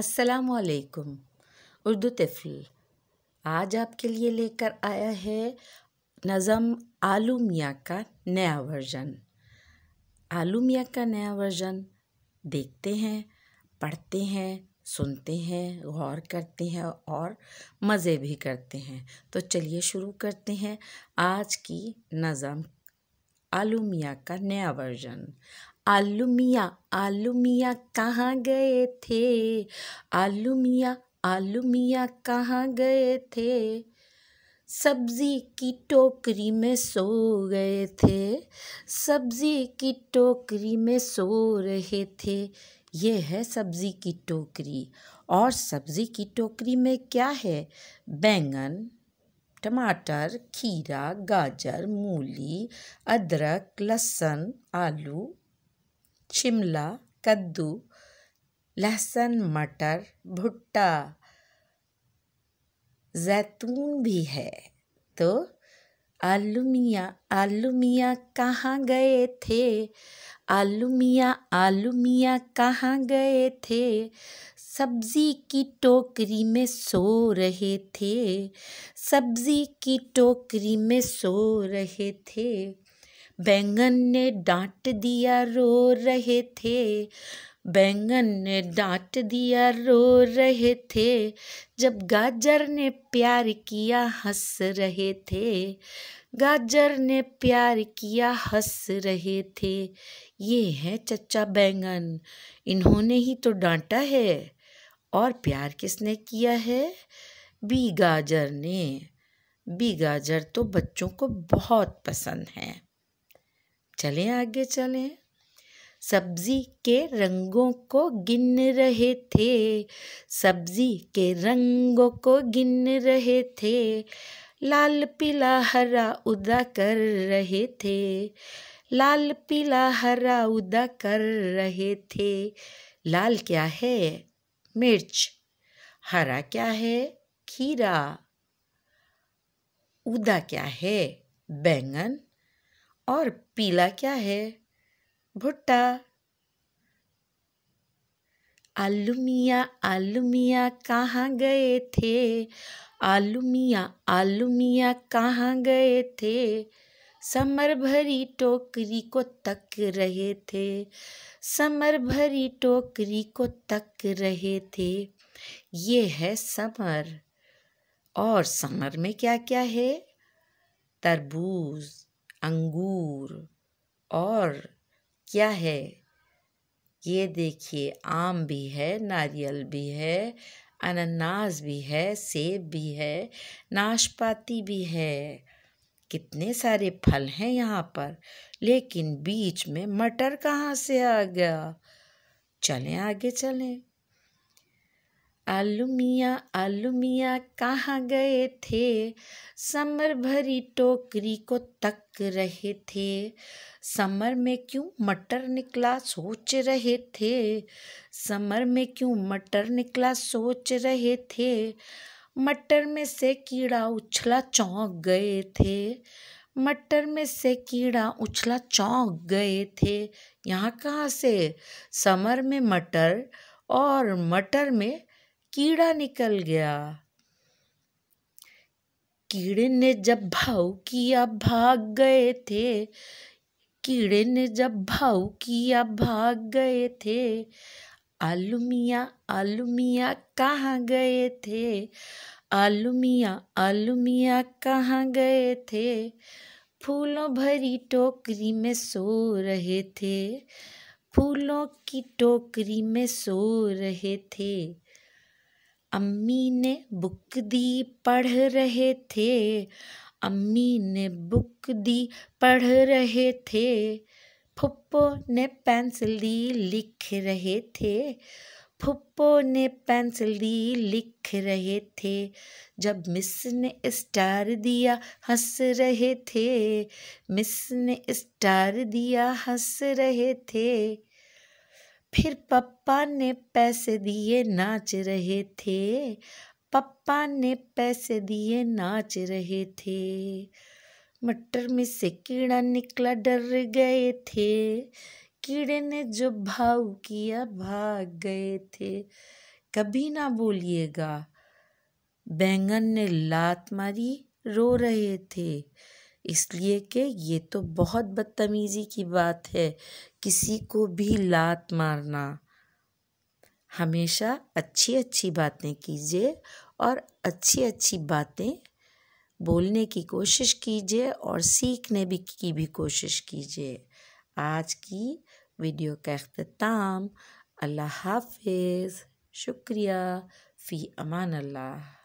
अस्सलाम उर्दू तफल आज आपके लिए लेकर आया है नज़म आलू मियाँ का नया वर्जन आलू मियाँ का नया वर्जन देखते हैं पढ़ते हैं सुनते हैं गौर करते हैं और मज़े भी करते हैं तो चलिए शुरू करते हैं आज की नज़म आलू मियाँ का नया वर्जन आलू मियाँ आलू मियाँ कहाँ गए थे आलू मियाँ आलू मियाँ कहाँ गए थे सब्जी की टोकरी में सो गए थे सब्जी की टोकरी में सो रहे थे ये है सब्जी की टोकरी और सब्जी की टोकरी में क्या है बैंगन टमाटर खीरा गाजर मूली अदरक लहसुन आलू शिमला कद्दू लहसुन मटर भुट्टा जैतून भी है तो आलू मियाँ आलू मियाँ कहाँ गए थे आलू मियाँ आलू मियाँ कहाँ गए थे सब्जी की टोकरी में सो रहे थे सब्जी की टोकरी में सो रहे थे बैंगन ने डांट दिया रो रहे थे बैंगन ने डांट दिया रो रहे थे जब गाजर ने प्यार किया हंस रहे थे गाजर ने प्यार किया हंस रहे थे ये हैं चचा बैंगन इन्होंने ही तो डांटा है और प्यार किसने किया है बी गाजर ने बी गाजर तो बच्चों को बहुत पसंद है चले आगे चले सब्जी के रंगों को गिन रहे थे सब्जी के रंगों को गिन रहे थे लाल पीला हरा उदा कर रहे थे लाल पीला हरा उदा कर रहे थे लाल क्या है मिर्च हरा क्या है खीरा उदा क्या है बैंगन और पीला क्या है भुट्टा आलू मियाँ आलू मियाँ कहाँ गए थे आलू मियाँ आलू मियाँ कहाँ गए थे समर भरी टोकरी को तक रहे थे समर भरी टोकरी को तक रहे थे ये है समर और समर में क्या क्या है तरबूज अंगूर और क्या है ये देखिए आम भी है नारियल भी है अनानास भी है सेब भी है नाशपाती भी है कितने सारे फल हैं यहाँ पर लेकिन बीच में मटर कहाँ से आ गया चलें आगे चलें आलू मियाँ आलू मियाँ कहाँ गए थे समर भरी टोकरी को तक रहे थे समर में क्यों मटर निकला सोच रहे थे समर में क्यों मटर निकला सोच रहे थे मटर में से कीड़ा उछला चौंक गए थे मटर में से कीड़ा उछला चौंक गए थे यहाँ कहाँ से समर में मटर और मटर में कीड़ा निकल गया कीड़े ने जब भाव किया भाग गए थे कीड़े ने जब भाव किया भाग गए थे आलू मियाँ आलू मियाँ कहाँ गए थे आलू मियाँ आलू मियाँ कहाँ गए थे फूलों भरी टोकरी में सो रहे थे फूलों की टोकरी में सो रहे थे अम्मी ने बुक दी पढ़ रहे थे अम्मी ने बुक दी पढ़ रहे थे फुप्पो ने पेंसिल दी लिख रहे थे फुप्पो ने पेंसिल दी लिख रहे थे जब मिस ने स्टार दिया हंस रहे थे मिस ने स्टार दिया हंस रहे थे फिर पप्पा ने पैसे दिए नाच रहे थे पप्पा ने पैसे दिए नाच रहे थे मटर में से कीड़ा निकला डर गए थे कीड़े ने जो भाव किया भाग गए थे कभी ना बोलिएगा बैंगन ने लात मारी रो रहे थे इसलिए कि ये तो बहुत बदतमीज़ी की बात है किसी को भी लात मारना हमेशा अच्छी अच्छी बातें कीजिए और अच्छी अच्छी बातें बोलने की कोशिश कीजिए और सीखने भी की भी कोशिश कीजिए आज की वीडियो का अख्ताम अल्लाह हाफिज़ शुक्रिया फ़ी अमान अल्लाह